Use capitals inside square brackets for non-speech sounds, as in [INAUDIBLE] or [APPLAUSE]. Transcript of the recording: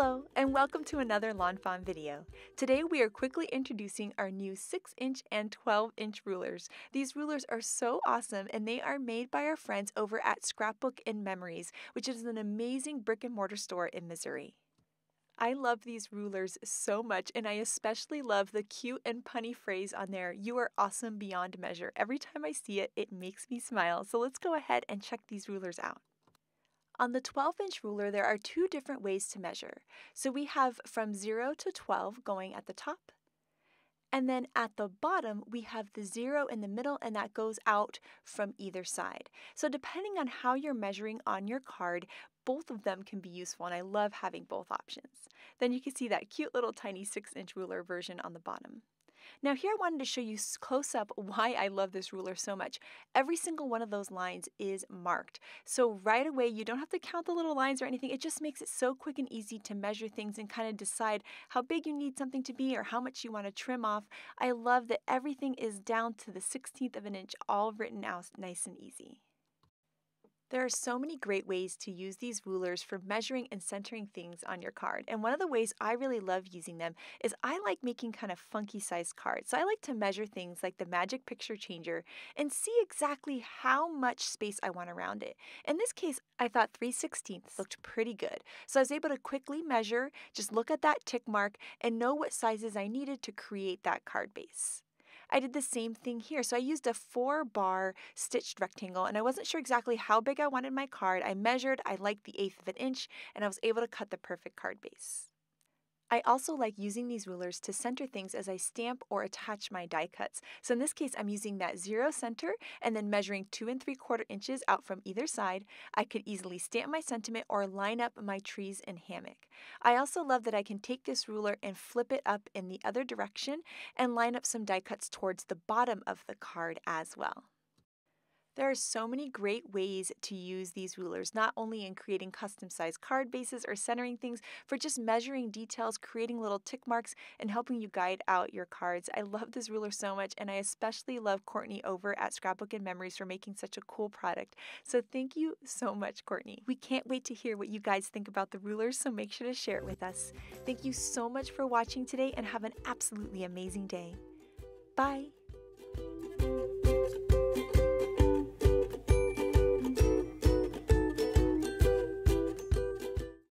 Hello and welcome to another Lawn Fawn video. Today we are quickly introducing our new 6 inch and 12 inch rulers. These rulers are so awesome and they are made by our friends over at Scrapbook and Memories, which is an amazing brick and mortar store in Missouri. I love these rulers so much, and I especially love the cute and punny phrase on there, You are awesome beyond measure. Every time I see it, it makes me smile. So let's go ahead and check these rulers out. On the 12 inch ruler, there are two different ways to measure. So we have from 0 to 12 going at the top, and then at the bottom, we have the zero in the middle, and that goes out from either side. So, depending on how you're measuring on your card, both of them can be useful, and I love having both options. Then you can see that cute little tiny six inch ruler version on the bottom. Now here I wanted to show you close up [LAUGHS] why I love this ruler so much. Every single one of those lines is marked. So right away, you don't have to count the little lines or anything. It just makes it so quick and easy to measure things and kind of decide how big you need something to be or how much you want to trim off. I love that everything is down to the 16th of an inch, all written out nice and easy. There are so many great ways to use these rulers for measuring and centering things on your card. And one of the ways I really love using them is I like making kind of funky sized cards. So I like to measure things like the magic picture changer and see exactly how much space I want around it. In this case, I thought 3 16ths looked pretty good. So I was able to quickly measure, just look at that tick mark, and know what sizes I needed to create that card base. I did the same thing here. So I used a four bar stitched rectangle and I wasn't sure exactly how big I wanted my card. I measured, I liked the eighth of an inch, and I was able to cut the perfect card base. I also like using these rulers to center things as I stamp or attach my die cuts. So in this case, I'm using that zero center and then measuring two and three quarter inches out from either side. I could easily stamp my sentiment or line up my trees and hammock. I also love that I can take this ruler and flip it up in the other direction and line up some die cuts towards the bottom of the card as well. There are so many great ways to use these rulers, not only in creating custom sized card bases or centering things, for just measuring details, creating little tick marks, and helping you guide out your cards. I love this ruler so much, and I especially love Courtney over at Scrapbook and Memories for making such a cool product. So thank you so much, Courtney. We can't wait to hear what you guys think about the rulers, so make sure to share it with us. Thank you so much for watching today, and have an absolutely amazing day. Bye.